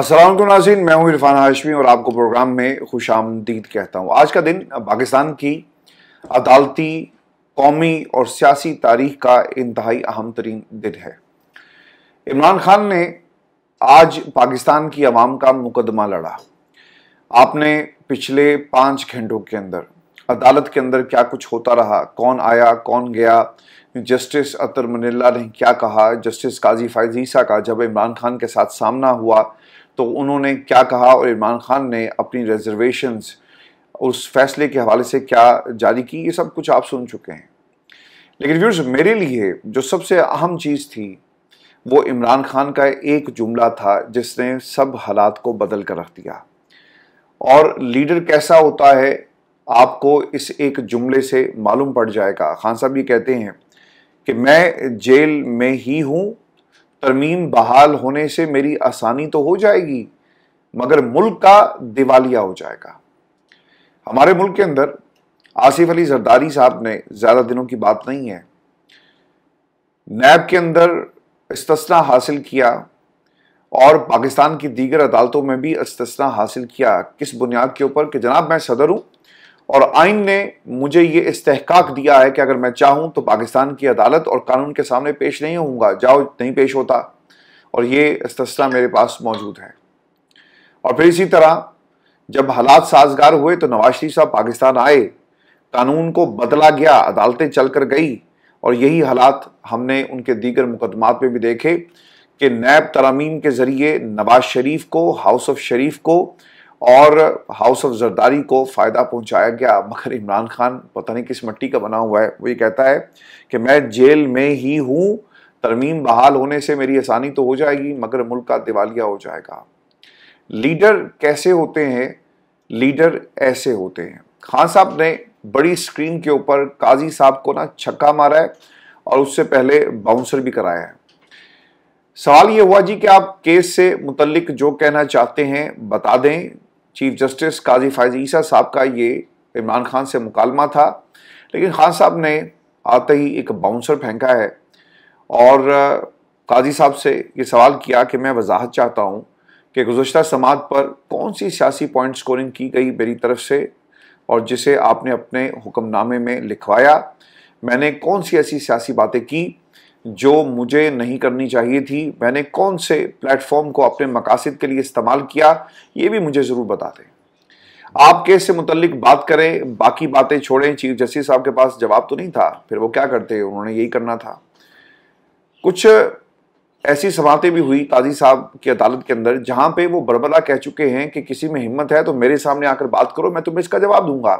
السلام علیکم ناظرین میں ہوں عرفان ہاشمی اور آپ کو پروگرام میں خوش آمدید کہتا ہوں آج کا دن پاکستان کی عدالتی قومی اور سیاسی تاریخ کا انتہائی اہم ترین دن ہے عمران خان نے آج پاکستان کی عوام کا مقدمہ لڑا آپ نے پچھلے پانچ گھنٹوں کے اندر عدالت کے اندر کیا کچھ ہوتا رہا کون آیا کون گیا جسٹس عطر منلہ نے کیا کہا جسٹس قاضی فائزیسہ کا جب عمران خان کے ساتھ سامنا ہوا تو انہوں نے کیا کہا اور عمران خان نے اپنی ریزرویشنز اس فیصلے کے حوالے سے کیا جاری کی یہ سب کچھ آپ سن چکے ہیں لیکن ویورز میرے لیے جو سب سے اہم چیز تھی وہ عمران خان کا ایک جملہ تھا جس نے سب حالات کو بدل کر رکھ دیا اور لیڈر کیسا ہوتا ہے آپ کو اس ایک جملے سے معلوم پڑ جائے گا خان صاحب یہ کہتے ہیں کہ میں جیل میں ہی ہوں ترمیم بحال ہونے سے میری آسانی تو ہو جائے گی مگر ملک کا دیوالیہ ہو جائے گا ہمارے ملک کے اندر آصف علی زرداری صاحب نے زیادہ دنوں کی بات نہیں ہے نیب کے اندر استثنا حاصل کیا اور پاکستان کی دیگر عدالتوں میں بھی استثنا حاصل کیا کس بنیاد کے اوپر کہ جناب میں صدر ہوں اور آئین نے مجھے یہ استحقاق دیا ہے کہ اگر میں چاہوں تو پاکستان کی عدالت اور قانون کے سامنے پیش نہیں ہوں گا جاؤ نہیں پیش ہوتا اور یہ استثنا میرے پاس موجود ہے اور پھر اسی طرح جب حالات سازگار ہوئے تو نواز شریف صاحب پاکستان آئے قانون کو بدلا گیا عدالتیں چل کر گئی اور یہی حالات ہم نے ان کے دیگر مقدمات پہ بھی دیکھے کہ نیب ترامیم کے ذریعے نواز شریف کو ہاؤس آف شریف کو اور ہاؤس آف زرداری کو فائدہ پہنچایا گیا مگر عمران خان پتہ نہیں کس مٹی کا بنا ہوا ہے وہ یہ کہتا ہے کہ میں جیل میں ہی ہوں ترمیم بحال ہونے سے میری آسانی تو ہو جائے گی مگر ملک کا دیوالیہ ہو جائے گا لیڈر کیسے ہوتے ہیں لیڈر ایسے ہوتے ہیں خان صاحب نے بڑی اسکرین کے اوپر قاضی صاحب کو نا چھکا مارا ہے اور اس سے پہلے باؤنسر بھی کرایا ہے سوال یہ ہوا جی کہ آپ کیس سے متعلق جو کہنا چاہتے ہیں بتا دیں چیف جسٹس قاضی فائز عیسیٰ صاحب کا یہ عمران خان سے مکالمہ تھا لیکن خان صاحب نے آتے ہی ایک باؤنسر پھینکا ہے اور قاضی صاحب سے یہ سوال کیا کہ میں وضاحت چاہتا ہوں کہ گزشتہ سماعت پر کون سی سیاسی پوائنٹ سکورنگ کی گئی میری طرف سے اور جسے آپ نے اپنے حکم نامے میں لکھوایا میں نے کون سی ایسی سیاسی باتیں کی جو مجھے نہیں کرنی چاہیے تھی میں نے کون سے پلیٹ فارم کو اپنے مقاصد کے لیے استعمال کیا یہ بھی مجھے ضرور بتا دیں آپ کیس سے متعلق بات کریں باقی باتیں چھوڑیں چیف جسٹس صاحب کے پاس جواب تو نہیں تھا پھر وہ کیا کرتے انہوں نے یہی کرنا تھا کچھ ایسی سماعتیں بھی ہوئی قاضی صاحب کی عدالت کے اندر جہاں پہ وہ بربلا کہہ چکے ہیں کہ کسی میں ہمت ہے تو میرے سامنے آ کر بات کرو میں تمہیں اس کا جواب دوں گا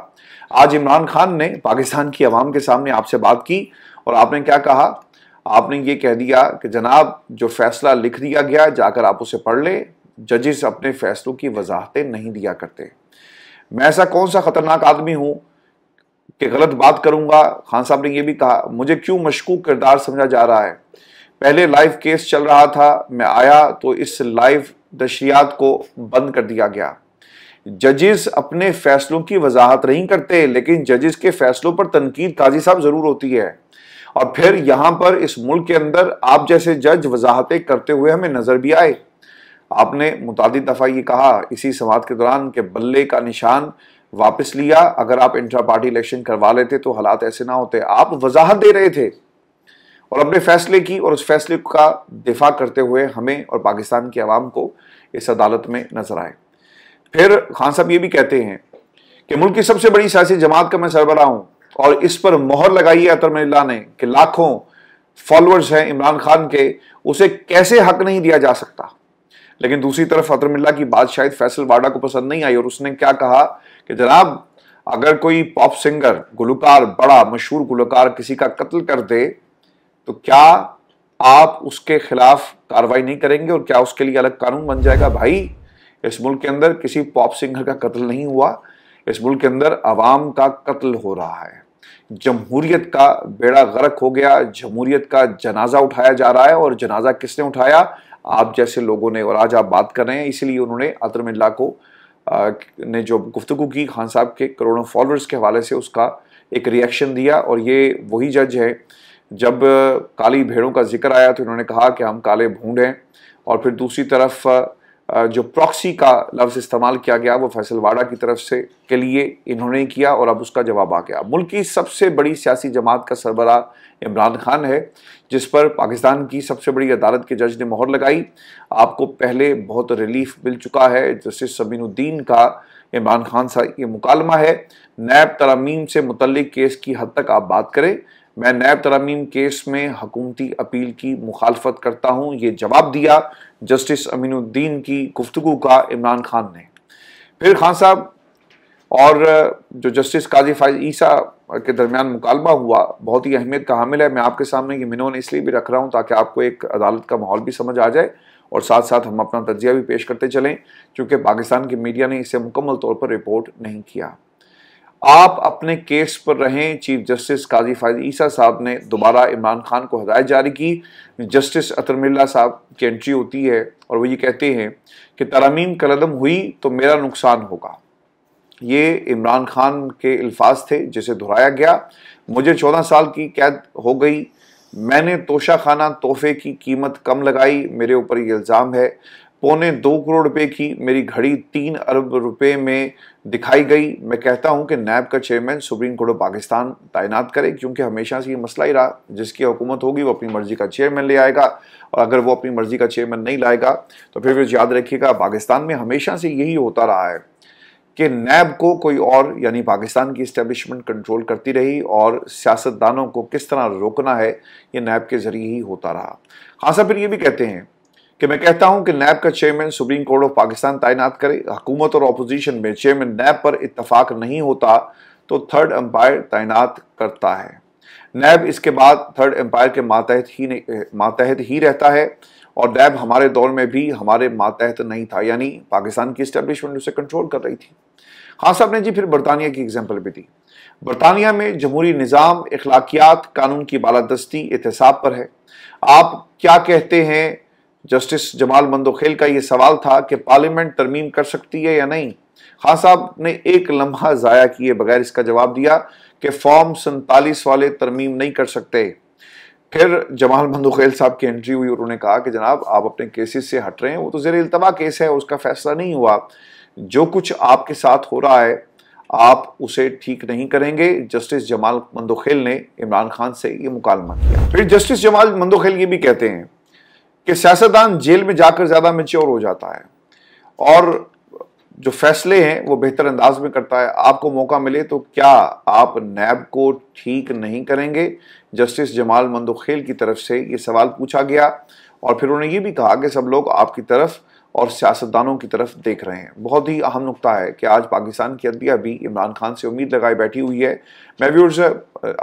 آج عمران خان نے پاکستان کی عوام کے سامنے آپ سے بات کی اور آپ نے کیا کہا آپ نے یہ کہہ دیا کہ جناب جو فیصلہ لکھ دیا گیا جا کر آپ اسے پڑھ لیں ججز اپنے فیصلوں کی وضاحتیں نہیں دیا کرتے میں ایسا کون سا خطرناک آدمی ہوں کہ غلط بات کروں گا خان صاحب نے یہ بھی کہا مجھے کیوں مشکوک کردار سمجھا جا رہا ہے پہلے لائف کیس چل رہا تھا میں آیا تو اس لائف دشریات کو بند کر دیا گیا ججز اپنے فیصلوں کی وضاحت نہیں کرتے لیکن ججز کے فیصلوں پر تنقید قاضی صاحب ضرور ہوتی ہے اور پھر یہاں پر اس ملک کے اندر آپ جیسے جج وضاحتیں کرتے ہوئے ہمیں نظر بھی آئے آپ نے متعدد دفعہ یہ کہا اسی سماعت کے دوران کہ بلے کا نشان واپس لیا اگر آپ انٹرا پارٹی الیکشن کروا لیتے تو حالات ایسے نہ ہوتے آپ وضاحت دے رہے تھے اور اپنے فیصلے کی اور اس فیصلے کا دفاع کرتے ہوئے ہمیں اور پاکستان کی عوام کو اس عدالت میں نظر آئے پھر خان صاحب یہ بھی کہتے ہیں کہ ملک کی سب سے بڑی سیاسی جماعت کا میں سربراہ ہوں اور اس پر مہر لگائی ہے اطرم اللہ نے کہ لاکھوں فالورز ہیں عمران خان کے اسے کیسے حق نہیں دیا جا سکتا لیکن دوسری طرف اطرم اللہ کی بات شاید فیصل واڈا کو پسند نہیں آئی اور اس نے کیا کہا کہ جناب اگر کوئی پاپ سنگر گلوکار بڑا مشہور گلوکار کسی کا قتل کر دے تو کیا آپ اس کے خلاف کاروائی نہیں کریں گے اور کیا اس کے لیے الگ قانون بن جائے گا بھائی اس ملک کے اندر کسی پاپ سنگر کا قتل نہیں ہوا اس ملک کے اندر عوام کا قتل ہو رہا ہے جمہوریت کا بیڑا غرق ہو گیا جمہوریت کا جنازہ اٹھایا جا رہا ہے اور جنازہ کس نے اٹھایا آپ جیسے لوگوں نے اور آج آپ بات کر رہے ہیں اسی لیے انہوں نے عطرم اللہ کو نے جو گفتگو کی خان صاحب کے کروڑوں فالورز کے حوالے سے اس کا ایک ریئیکشن دیا اور یہ وہی جج ہے جب کالی بھیڑوں کا ذکر آیا تو انہوں نے کہا کہ ہم کالے بھونڈ ہیں اور پھر دوسری طرف جو پروکسی کا لفظ استعمال کیا گیا وہ فیصل واڑہ کی طرف سے کے لیے انہوں نے کیا اور اب اس کا جواب آ گیا ملک کی سب سے بڑی سیاسی جماعت کا سربراہ عمران خان ہے جس پر پاکستان کی سب سے بڑی عدالت کے جج نے مہر لگائی آپ کو پہلے بہت ریلیف مل چکا ہے جسٹس سمین الدین کا عمران خان سا یہ مکالمہ ہے نیب ترامیم سے متعلق کیس کی حد تک آپ بات کریں میں نیب ترامیم کیس میں حکومتی اپیل کی مخالفت کرتا ہوں یہ جواب دیا جسٹس امین الدین کی گفتگو کا عمران خان نے پھر خان صاحب اور جو جسٹس قاضی فائز عیسیٰ کے درمیان مکالمہ ہوا بہت ہی اہمیت کا حامل ہے میں آپ کے سامنے یہ منون نے اس لیے بھی رکھ رہا ہوں تاکہ آپ کو ایک عدالت کا ماحول بھی سمجھ آ جائے اور ساتھ ساتھ ہم اپنا تجزیہ بھی پیش کرتے چلیں کیونکہ پاکستان کی میڈیا نے اسے مکمل طور پر رپورٹ نہیں کیا آپ اپنے کیس پر رہیں چیف جسٹس قاضی فائد عیسیٰ صاحب نے دوبارہ عمران خان کو ہدایت جاری کی جسٹس اطرم اللہ صاحب کی انٹری ہوتی ہے اور وہ یہ کہتے ہیں کہ ترامین کلعدم ہوئی تو میرا نقصان ہوگا یہ عمران خان کے الفاظ تھے جسے دہرایا گیا مجھے چودہ سال کی قید ہو گئی میں نے توشہ خانہ تحفے کی قیمت کم لگائی میرے اوپر یہ الزام ہے پونے دو کروڑ روپے کی میری گھڑی تین ارب روپے میں دکھائی گئی میں کہتا ہوں کہ نیب کا chairman Supreme Court of Pakistan تعینات کرے کیونکہ ہمیشہ سے یہ مسئلہ ہی رہا جس کی حکومت ہوگی وہ اپنی مرضی کا چیئرمین لے آئے گا اور اگر وہ اپنی مرضی کا چیئرمین نہیں لائے گا تو پھر یاد رکھیے گا پاکستان میں ہمیشہ سے یہی ہوتا رہا ہے کہ نیب کو کوئی اور یعنی پاکستان کی اسٹیبلشمنٹ کنٹرول کرتی رہی اور سیاستدانوں کو کس طرح روکنا ہے یہ نیب کے ذریعے ہی ہوتا رہا خاصا پھر یہ بھی کہتے ہیں کہ میں کہتا ہوں کہ نیب کا chairman Supreme Court of Pakistan تعینات کرے حکومت اور اپوزیشن میں چیئرمین نیب پر اتفاق نہیں ہوتا تو تھرڈ امپائر تعینات کرتا ہے نیب اس کے بعد تھرڈ امپائر کے ماتحت ہی ماتحت ہی رہتا ہے اور نیب ہمارے دور میں بھی ہمارے ماتحت نہیں تھا یعنی پاکستان کی اسٹیبلشمنٹ اسے کنٹرول کر رہی تھی خان صاحب نے جی پھر برطانیہ کی اگزامپل بھی دی برطانیہ میں جمہوری نظام اخلاقیات قانون کی بالادستی احتساب پر ہے آپ کیا کہتے ہیں جسٹس جمال مندوخیل کا یہ سوال تھا کہ پارلیمنٹ ترمیم کر سکتی ہے یا نہیں خان صاحب نے ایک لمحہ ضائع کیے بغیر اس کا جواب دیا کہ فارم سنتالیس والے ترمیم نہیں کر سکتے پھر جمال مندوخیل صاحب کی انٹری ہوئی اور انہوں نے کہا کہ جناب آپ اپنے کیسز سے ہٹ رہے ہیں وہ تو زیر التبا کیس ہے اس کا فیصلہ نہیں ہوا جو کچھ آپ کے ساتھ ہو رہا ہے آپ اسے ٹھیک نہیں کریں گے جسٹس جمال مندوخیل نے عمران خان سے یہ مکالمہ کیا پھر جسٹس جمال مندوخیل یہ بھی کہتے ہیں کہ سیاستدان جیل میں جا کر زیادہ میچیور ہو جاتا ہے اور جو فیصلے ہیں وہ بہتر انداز میں کرتا ہے آپ کو موقع ملے تو کیا آپ نیب کو ٹھیک نہیں کریں گے جسٹس جمال مندوخیل کی طرف سے یہ سوال پوچھا گیا اور پھر انہوں نے یہ بھی کہا کہ سب لوگ آپ کی طرف اور سیاستدانوں کی طرف دیکھ رہے ہیں بہت ہی اہم نقطہ ہے کہ آج پاکستان کی عدلیہ بھی عمران خان سے امید لگائے بیٹھی ہوئی ہے میں بھی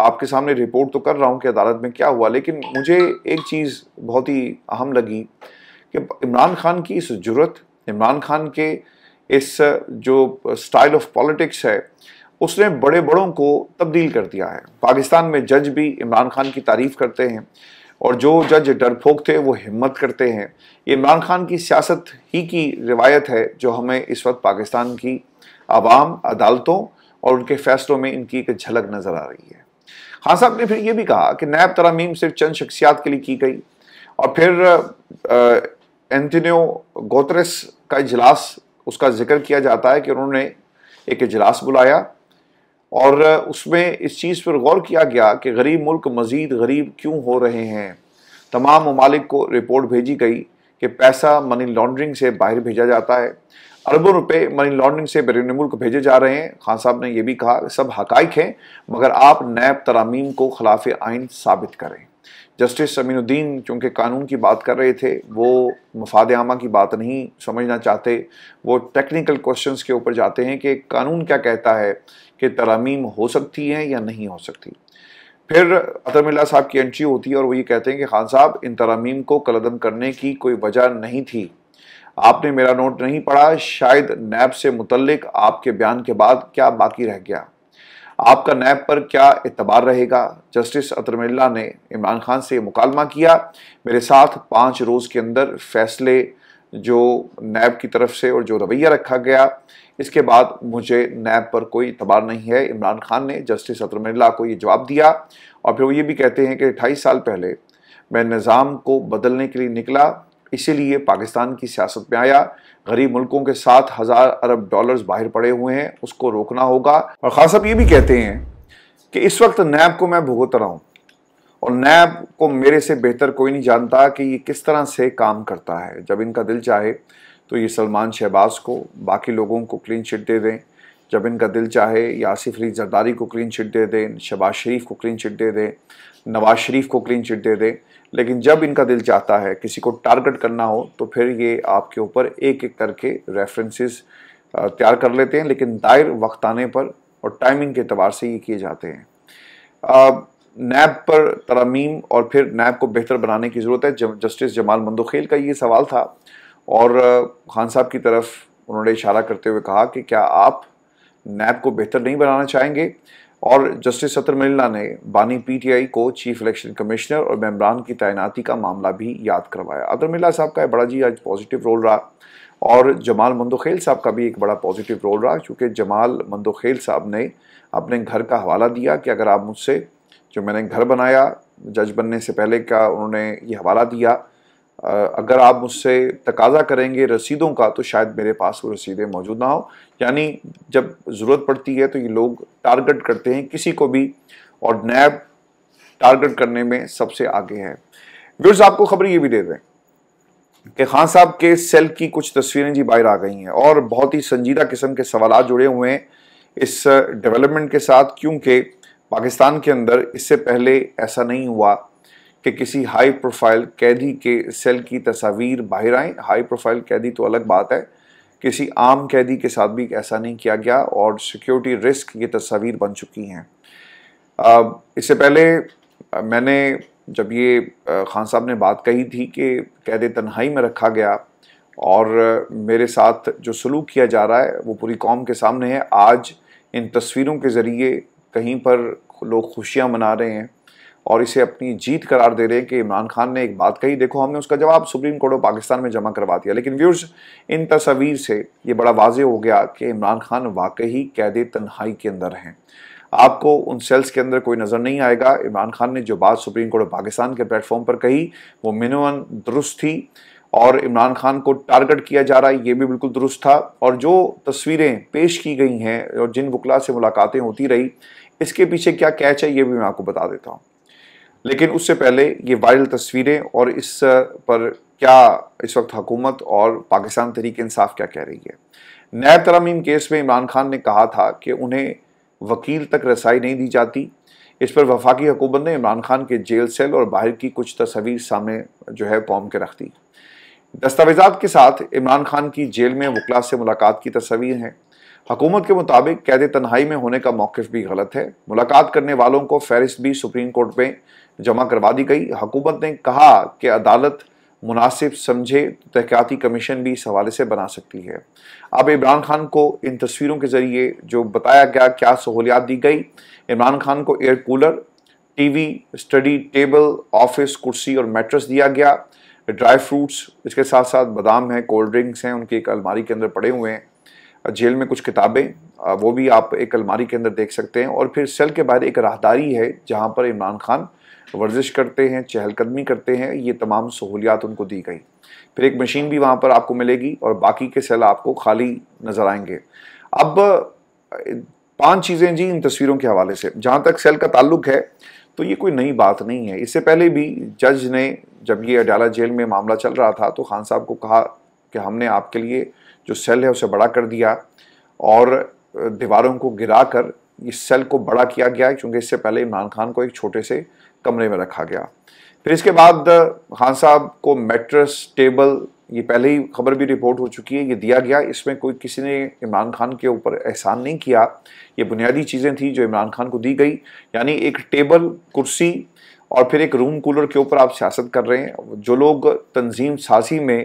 آپ کے سامنے رپورٹ تو کر رہا ہوں کہ عدالت میں کیا ہوا لیکن مجھے ایک چیز بہت ہی اہم لگی کہ عمران خان کی اس جرت عمران خان کے اس جو سٹائل آف پالیٹکس ہے اس نے بڑے بڑوں کو تبدیل کر دیا ہے پاکستان میں جج بھی عمران خان کی تعریف کرتے ہیں اور جو جج ڈر تھے وہ ہمت کرتے ہیں یہ عمران خان کی سیاست ہی کی روایت ہے جو ہمیں اس وقت پاکستان کی عوام عدالتوں اور ان کے فیصلوں میں ان کی ایک جھلک نظر آ رہی ہے خان صاحب نے پھر یہ بھی کہا کہ نیب ترامیم صرف چند شخصیات کے لیے کی گئی اور پھر اینتنیو گوترس کا اجلاس اس کا ذکر کیا جاتا ہے کہ انہوں نے ایک اجلاس بلایا اور اس میں اس چیز پر غور کیا گیا کہ غریب ملک مزید غریب کیوں ہو رہے ہیں تمام ممالک کو رپورٹ بھیجی گئی کہ پیسہ منی لانڈرنگ سے باہر بھیجا جاتا ہے اربوں روپے منی لانڈرنگ سے بیرون ملک بھیجے جا رہے ہیں خان صاحب نے یہ بھی کہا سب حقائق ہیں مگر آپ نیب ترامیم کو خلاف آئین ثابت کریں جسٹس امین الدین چونکہ قانون کی بات کر رہے تھے وہ مفاد عامہ کی بات نہیں سمجھنا چاہتے وہ ٹیکنیکل کوشچنس کے اوپر جاتے ہیں کہ قانون کیا کہتا ہے کہ ترامیم ہو سکتی ہیں یا نہیں ہو سکتی پھر اظہم اللہ صاحب کی انٹری ہوتی ہے اور وہ یہ کہتے ہیں کہ خان صاحب ان ترامیم کو قلعم کرنے کی کوئی وجہ نہیں تھی آپ نے میرا نوٹ نہیں پڑھا شاید نیب سے متعلق آپ کے بیان کے بعد کیا باقی رہ گیا آپ کا نیب پر کیا اعتبار رہے گا جسٹس اطرم اللہ نے عمران خان سے مکالمہ کیا میرے ساتھ پانچ روز کے اندر فیصلے جو نیب کی طرف سے اور جو رویہ رکھا گیا اس کے بعد مجھے نیب پر کوئی اعتبار نہیں ہے عمران خان نے جسٹس عطر اللہ کو یہ جواب دیا اور پھر وہ یہ بھی کہتے ہیں کہ اٹھائیس سال پہلے میں نظام کو بدلنے کے لیے نکلا اسی لیے پاکستان کی سیاست میں آیا غریب ملکوں کے ساتھ ہزار ارب ڈالرز باہر پڑے ہوئے ہیں اس کو روکنا ہوگا اور خاص اب یہ بھی کہتے ہیں کہ اس وقت نیب کو میں رہا ہوں اور نیب کو میرے سے بہتر کوئی نہیں جانتا کہ یہ کس طرح سے کام کرتا ہے جب ان کا دل چاہے تو یہ سلمان شہباز کو باقی لوگوں کو کلین چٹ دے دیں جب ان کا دل چاہے یہ آصف زرداری کو کلین چٹ دے دیں شہباز شریف کو کلین چٹ دے دیں نواز شریف کو کلین چٹ دے دیں لیکن جب ان کا دل چاہتا ہے کسی کو ٹارگٹ کرنا ہو تو پھر یہ آپ کے اوپر ایک ایک کر کے ریفرنسز تیار کر لیتے ہیں لیکن دائر وقت آنے پر اور ٹائمنگ کے اعتبار سے یہ کیے جاتے ہیں نیب پر ترمیم اور پھر نیب کو بہتر بنانے کی ضرورت ہے جسٹس جمال مندوخیل کا یہ سوال تھا اور خان صاحب کی طرف انہوں نے اشارہ کرتے ہوئے کہا کہ کیا آپ نیب کو بہتر نہیں بنانا چاہیں گے اور جسٹس ستر ملنا نے بانی پی ٹی آئی کو چیف الیکشن کمشنر اور ممبران کی تعیناتی کا معاملہ بھی یاد کروایا اطرملّہ صاحب کا بڑا جی آج پوزیٹیو رول رہا اور جمال مندوخیل صاحب کا بھی ایک بڑا پازیٹیو رول رہا چونکہ جمال مندوخیل صاحب نے اپنے گھر کا حوالہ دیا کہ اگر آپ مجھ سے جو میں نے گھر بنایا جج بننے سے پہلے کا انہوں نے یہ حوالہ دیا اگر آپ مجھ سے تقاضا کریں گے رسیدوں کا تو شاید میرے پاس وہ رسیدیں موجود نہ ہوں یعنی جب ضرورت پڑتی ہے تو یہ لوگ ٹارگٹ کرتے ہیں کسی کو بھی اور نیب ٹارگٹ کرنے میں سب سے آگے ہے ویورز آپ کو خبر یہ بھی دے دیں کہ خان صاحب کے سیل کی کچھ تصویریں جی باہر آ گئی ہیں اور بہت ہی سنجیدہ قسم کے سوالات جڑے ہوئے ہیں اس ڈیولپمنٹ کے ساتھ کیونکہ پاکستان کے اندر اس سے پہلے ایسا نہیں ہوا کہ کسی ہائی پروفائل قیدی کے سیل کی تصاویر باہر آئیں ہائی پروفائل قیدی تو الگ بات ہے کسی عام قیدی کے ساتھ بھی ایسا نہیں کیا گیا اور سیکیورٹی رسک یہ تصاویر بن چکی ہیں اس سے پہلے میں نے جب یہ خان صاحب نے بات کہی تھی کہ قید تنہائی میں رکھا گیا اور میرے ساتھ جو سلوک کیا جا رہا ہے وہ پوری قوم کے سامنے ہے آج ان تصویروں کے ذریعے کہیں پر لوگ خوشیاں منا رہے ہیں اور اسے اپنی جیت قرار دے رہے ہیں کہ عمران خان نے ایک بات کہی دیکھو ہم نے اس کا جواب سپریم کورٹ آف پاکستان میں جمع کروا دیا لیکن ویورز ان تصاویر سے یہ بڑا واضح ہو گیا کہ عمران خان واقعی قید تنہائی کے اندر ہیں آپ کو ان سیلز کے اندر کوئی نظر نہیں آئے گا عمران خان نے جو بات سپریم کورٹ آف پاکستان کے پلیٹ فارم پر کہی وہ منون درست تھی اور عمران خان کو ٹارگٹ کیا جا رہا ہے یہ بھی بالکل درست تھا اور جو تصویریں پیش کی گئی ہیں اور جن وکلا سے ملاقاتیں ہوتی رہی اس کے پیچھے کیا کیچ ہے یہ بھی میں آپ کو بتا دیتا ہوں لیکن اس سے پہلے یہ وائرل تصویریں اور اس پر کیا اس وقت حکومت اور پاکستان طریق انصاف کیا کہہ رہی ہے نئے ترمیم کیس میں عمران خان نے کہا تھا کہ انہیں وکیل تک رسائی نہیں دی جاتی اس پر وفاقی حکومت نے عمران خان کے جیل سیل اور باہر کی کچھ تصاویر سامنے جو ہے قوم کے رکھ دی دستاویزات کے ساتھ عمران خان کی جیل میں وکلا سے ملاقات کی تصاویر ہیں حکومت کے مطابق قید تنہائی میں ہونے کا موقف بھی غلط ہے ملاقات کرنے والوں کو فہرست بھی سپریم کورٹ میں جمع کروا دی گئی حکومت نے کہا کہ عدالت مناسب سمجھے تحقیاتی کمیشن بھی اس حوالے سے بنا سکتی ہے اب عمران خان کو ان تصویروں کے ذریعے جو بتایا گیا کیا سہولیات دی گئی عمران خان کو air cooler T V study table office کرسی اور میٹرس دیا گیا ڈرائی فروٹس اس کے ساتھ ساتھ بادام ہیں کولڈ ڈرنکس ہیں ان کی ایک الماری کے اندر پڑے ہوئے ہیں جیل میں کچھ کتابیں وہ بھی آپ ایک الماری کے اندر دیکھ سکتے ہیں اور پھر سیل کے باہر ایک راہداری ہے جہاں پر عمران خان ورزش کرتے ہیں چہل قدمی کرتے ہیں یہ تمام سہولیات ان کو دی گئی پھر ایک مشین بھی وہاں پر آپ کو ملے گی اور باقی کے سیل آپ کو خالی نظر آئیں گے اب پانچ چیزیں جی ان تصویروں کے حوالے سے جہاں تک سیل کا تعلق ہے تو یہ کوئی نئی بات نہیں ہے اس سے پہلے بھی جج نے جب یہ اڈیالا جیل میں معاملہ چل رہا تھا تو خان صاحب کو کہا کہ ہم نے آپ کے لیے جو سیل ہے اسے بڑا کر دیا اور دیواروں کو گرا کر اس سیل کو بڑا کیا گیا ہے چونکہ اس سے پہلے عمران خان کو ایک چھوٹے سے کمرے میں رکھا گیا پھر اس کے بعد خان صاحب کو میٹرس ٹیبل یہ پہلے ہی خبر بھی رپورٹ ہو چکی ہے یہ دیا گیا اس میں کوئی کسی نے عمران خان کے اوپر احسان نہیں کیا یہ بنیادی چیزیں تھیں جو عمران خان کو دی گئی یعنی ایک ٹیبل کرسی اور پھر ایک روم کولر کے اوپر آپ سیاست کر رہے ہیں جو لوگ تنظیم سازی میں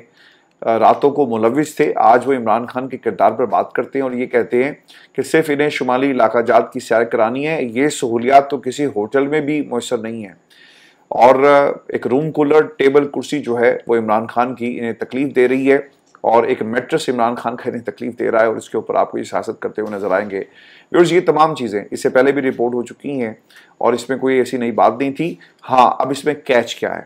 راتوں کو ملوث تھے آج وہ عمران خان کے کردار پر بات کرتے ہیں اور یہ کہتے ہیں کہ صرف انہیں شمالی علاقہ جات کی سیر کرانی ہے یہ سہولیات تو کسی ہوٹل میں بھی میسر نہیں ہیں اور ایک روم کولر ٹیبل کرسی جو ہے وہ عمران خان کی انہیں تکلیف دے رہی ہے اور ایک میٹرس عمران خان کا انہیں تکلیف دے رہا ہے اور اس کے اوپر آپ کو یہ سیاست کرتے ہوئے نظر آئیں گے یوز یہ تمام چیزیں اس سے پہلے بھی رپورٹ ہو چکی ہیں اور اس میں کوئی ایسی نئی بات نہیں تھی ہاں اب اس میں کیچ کیا ہے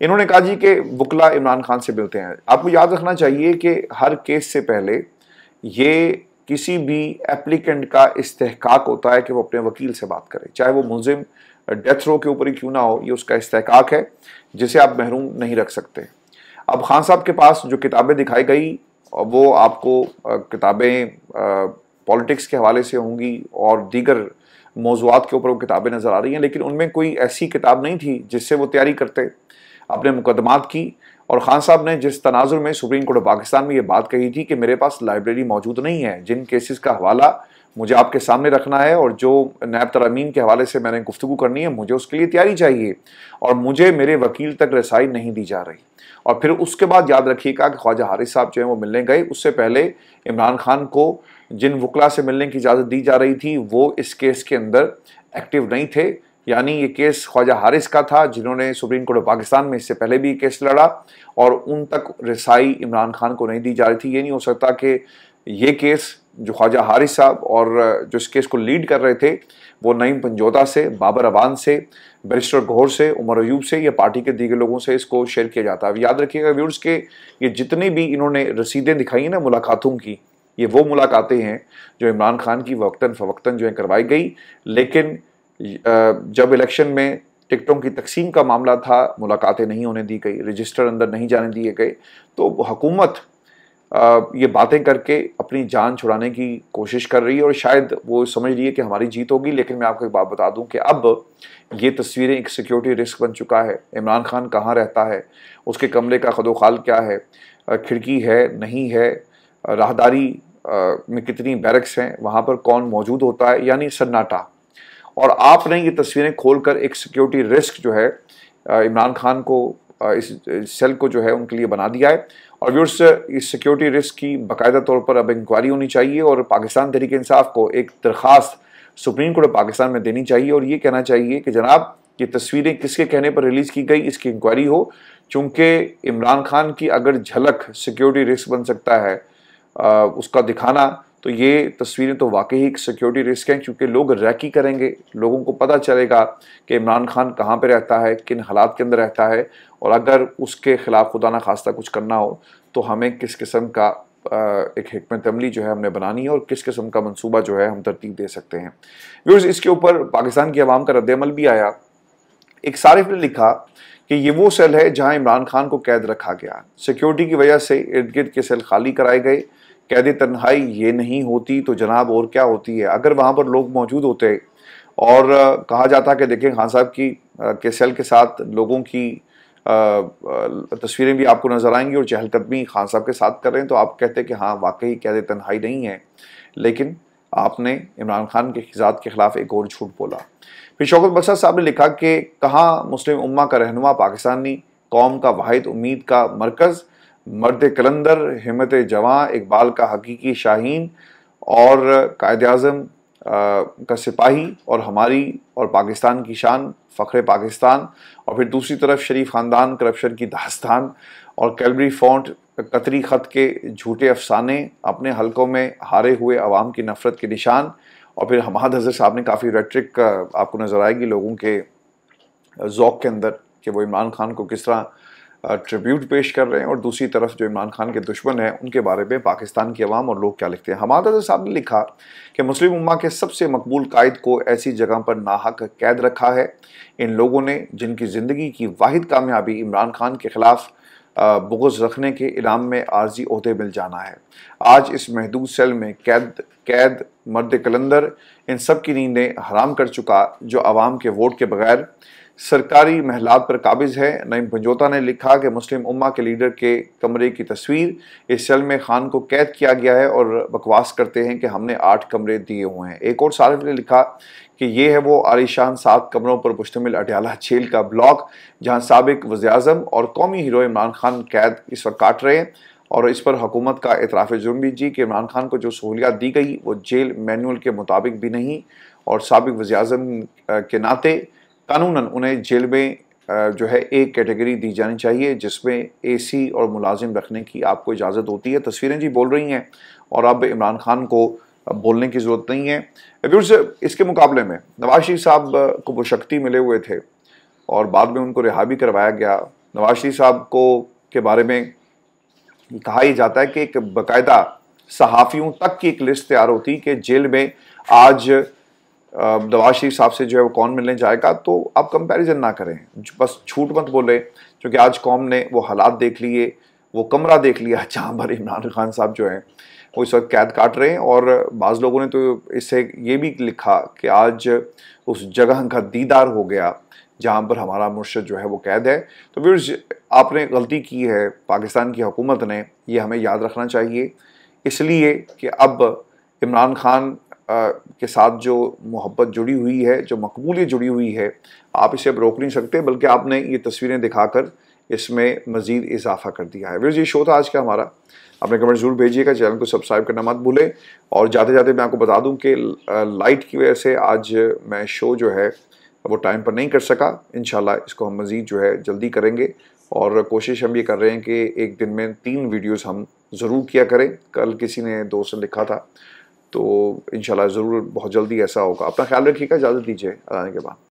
انہوں نے کہا جی کہ بکلا عمران خان سے ملتے ہیں آپ کو یاد رکھنا چاہیے کہ ہر کیس سے پہلے یہ کسی بھی اپلیکنٹ کا استحقاق ہوتا ہے کہ وہ اپنے وکیل سے بات کرے چاہے وہ ملزم ڈیتھ رو کے اوپر ہی کیوں نہ ہو یہ اس کا استحقاق ہے جسے آپ محروم نہیں رکھ سکتے اب خان صاحب کے پاس جو کتابیں دکھائی گئی وہ آپ کو کتابیں پالیٹکس کے حوالے سے ہوں گی اور دیگر موضوعات کے اوپر وہ کتابیں نظر آ رہی ہیں لیکن ان میں کوئی ایسی کتاب نہیں تھی جس سے وہ تیاری کرتے اپنے مقدمات کی اور خان صاحب نے جس تناظر میں سپریم کورٹ آف پاکستان میں یہ بات کہی تھی کہ میرے پاس لائبریری موجود نہیں ہے جن کیسز کا حوالہ مجھے آپ کے سامنے رکھنا ہے اور جو نیب ترامین کے حوالے سے میں نے گفتگو کرنی ہے مجھے اس کے لیے تیاری چاہیے اور مجھے میرے وکیل تک رسائی نہیں دی جا رہی اور پھر اس کے بعد یاد رکھیے گا کہ خواجہ حارث صاحب جو ہیں وہ ملنے گئے اس سے پہلے عمران خان کو جن وکلا سے ملنے کی اجازت دی جا رہی تھی وہ اس کیس کے اندر ایکٹیو نہیں تھے یعنی یہ کیس خواجہ حارث کا تھا جنہوں نے سپریم کورٹ آف پاکستان میں اس سے پہلے بھی کیس لڑا اور ان تک رسائی عمران خان کو نہیں دی جا رہی تھی یہ نہیں ہو سکتا کہ یہ کیس جو خواجہ حارث صاحب اور جو اس کیس کو لیڈ کر رہے تھے وہ نعیم پنجودہ سے بابر اوان سے بریسٹر گھور سے عمر ایوب سے یا پارٹی کے دیگر لوگوں سے اس کو شیئر کیا جاتا ہے یاد رکھیے گا ویورز کے یہ جتنی بھی انہوں نے رسیدیں دکھائی نا ملاقاتوں کی یہ وہ ملاقاتیں ہیں جو عمران خان کی وقتاً فوقتاً جو ہیں کروائی گئی لیکن جب الیکشن میں ٹکٹوں کی تقسیم کا معاملہ تھا ملاقاتیں نہیں ہونے دی گئی رجسٹر اندر نہیں جانے دیے گئے تو حکومت یہ باتیں کر کے اپنی جان چھڑانے کی کوشش کر رہی ہے اور شاید وہ سمجھ رہی ہے کہ ہماری جیت ہوگی لیکن میں آپ کو ایک بات بتا دوں کہ اب یہ تصویریں ایک سیکیورٹی رسک بن چکا ہے عمران خان کہاں رہتا ہے اس کے کملے کا خد و خال کیا ہے کھڑکی ہے نہیں ہے راہداری میں کتنی بیرکس ہیں وہاں پر کون موجود ہوتا ہے یعنی سناٹا اور آپ نے یہ تصویریں کھول کر ایک سیکیورٹی رسک جو ہے عمران خان کو اس سیل کو جو ہے ان کے لیے بنا دیا ہے اور ویورس اس سیکیورٹی رسک کی باقاعدہ طور پر اب انکوائری ہونی چاہیے اور پاکستان تحریک انصاف کو ایک درخواست سپریم کورٹ پاکستان میں دینی چاہیے اور یہ کہنا چاہیے کہ جناب یہ تصویریں کس کے کہنے پر ریلیز کی گئی اس کی انکوائری ہو چونکہ عمران خان کی اگر جھلک سیکیورٹی رسک بن سکتا ہے اس کا دکھانا تو یہ تصویریں تو واقعی ایک سیکیورٹی رسک ہیں کیونکہ لوگ ریکی کریں گے لوگوں کو پتہ چلے گا کہ عمران خان کہاں پہ رہتا ہے کن حالات کے اندر رہتا ہے اور اگر اس کے خلاف خدا نہ خواستہ کچھ کرنا ہو تو ہمیں کس قسم کا ایک حکمت عملی جو ہے ہم نے بنانی ہے اور کس قسم کا منصوبہ جو ہے ہم ترتیب دے سکتے ہیں ویورز اس کے اوپر پاکستان کی عوام کا رد عمل بھی آیا ایک صارف نے لکھا کہ یہ وہ سیل ہے جہاں عمران خان کو قید رکھا گیا سیکیورٹی کی وجہ سے ارد گرد کے سیل خالی کرائے گئے قید تنہائی یہ نہیں ہوتی تو جناب اور کیا ہوتی ہے اگر وہاں پر لوگ موجود ہوتے اور کہا جاتا کہ دیکھیں خان صاحب کی کے سیل کے ساتھ لوگوں کی تصویریں بھی آپ کو نظر آئیں گی اور چہل قدمی خان صاحب کے ساتھ کر رہے ہیں تو آپ کہتے کہ ہاں واقعی قید تنہائی نہیں ہے لیکن آپ نے عمران خان کے حضات کے خلاف ایک اور جھوٹ بولا پھر شوکت بخشر صاحب نے لکھا کہ کہاں مسلم امہ کا رہنما پاکستانی قوم کا واحد امید کا مرکز مرد کلندر ہمت جواں اقبال کا حقیقی شاہین اور قائد اعظم کا سپاہی اور ہماری اور پاکستان کی شان فخر پاکستان اور پھر دوسری طرف شریف خاندان کرپشن کی داستان اور کیلبری فونٹ قطری خط کے جھوٹے افسانے اپنے حلقوں میں ہارے ہوئے عوام کی نفرت کے نشان اور پھر حماد حضرت صاحب نے کافی ریٹرک آپ کو نظر آئے گی لوگوں کے ذوق کے اندر کہ وہ عمران خان کو کس طرح ٹریبیوٹ پیش کر رہے ہیں اور دوسری طرف جو عمران خان کے دشمن ہیں ان کے بارے میں پاکستان کی عوام اور لوگ کیا لکھتے ہیں حماد صاحب نے لکھا کہ مسلم امہ کے سب سے مقبول قائد کو ایسی جگہ پر ناحق قید رکھا ہے ان لوگوں نے جن کی زندگی کی واحد کامیابی عمران خان کے خلاف بغض رکھنے کے انعام میں عارضی عہدے مل جانا ہے آج اس محدود سیل میں قید قید مرد کلندر ان سب کی نیندیں حرام کر چکا جو عوام کے ووٹ کے بغیر سرکاری محلات پر قابض ہے نعیم پنجوتا نے لکھا کہ مسلم امہ کے لیڈر کے کمرے کی تصویر اس سیل میں خان کو قید کیا گیا ہے اور بکواس کرتے ہیں کہ ہم نے آٹھ کمرے دیے ہوئے ہیں ایک اور صارف نے لکھا کہ یہ ہے وہ عالیشان سات کمروں پر مشتمل اٹیالہ جھیل کا بلاک جہاں سابق وزیعظم اور قومی ہیرو عمران خان قید اس وقت کاٹ رہے ہیں اور اس پر حکومت کا اعتراف بھی جی کہ عمران خان کو جو سہولیات دی گئی وہ جیل مینول کے مطابق بھی نہیں اور سابق وزیعظم کے ناطے قانوناً انہیں جیل میں جو ہے ایک کیٹیگری دی جانی چاہیے جس میں اے سی اور ملازم رکھنے کی آپ کو اجازت ہوتی ہے تصویریں جی بول رہی ہیں اور اب عمران خان کو بولنے کی ضرورت نہیں ہے پھر اس کے مقابلے میں نواز شریف صاحب کو بشکتی ملے ہوئے تھے اور بعد میں ان کو رہا بھی کروایا گیا نواز شریف صاحب کو کے بارے میں کہا ہی جاتا ہے کہ ایک باقاعدہ صحافیوں تک کی ایک لسٹ تیار ہوتی کہ جیل میں آج دواز شریف صاحب سے جو ہے وہ کون ملنے جائے گا تو آپ کمپیریزن نہ کریں بس چھوٹ مت بولیں چونکہ آج قوم نے وہ حالات دیکھ لیے وہ کمرہ دیکھ لیا جہاں پر عمران خان صاحب جو ہیں وہ اس وقت قید کاٹ رہے ہیں اور بعض لوگوں نے تو اس سے یہ بھی لکھا کہ آج اس جگہ کا دیدار ہو گیا جہاں پر ہمارا مرشد جو ہے وہ قید ہے تو آپ نے غلطی کی ہے پاکستان کی حکومت نے یہ ہمیں یاد رکھنا چاہیے اس لیے کہ اب عمران خان کے ساتھ جو محبت جڑی ہوئی ہے جو مقبولیت جڑی ہوئی ہے آپ اسے اب روک نہیں سکتے بلکہ آپ نے یہ تصویریں دکھا کر اس میں مزید اضافہ کر دیا ہے ویز یہ شو تھا آج کا ہمارا اپنے کمنٹ ضرور بھیجیے گا چینل کو سبسکرائب کرنا مت بھولیں اور جاتے جاتے میں آپ کو بتا دوں کہ لائٹ کی وجہ سے آج میں شو جو ہے وہ ٹائم پر نہیں کر سکا انشاءاللہ اس کو ہم مزید جو ہے جلدی کریں گے اور کوشش ہم یہ کر رہے ہیں کہ ایک دن میں تین ویڈیوز ہم ضرور کیا کریں کل کسی نے دوست لکھا تھا تو انشاءاللہ ضرور بہت جلدی ایسا ہوگا اپنا خیال رکھیے گا اجازت دیجیے آنے کے بعد